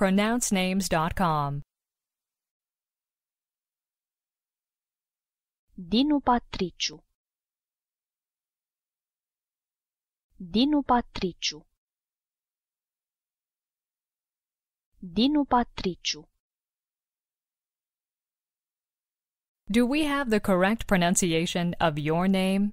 pronouncenames.com. Dinu Patriciu Dinu Patriciu Dinu Patriciu Do we have the correct pronunciation of your name?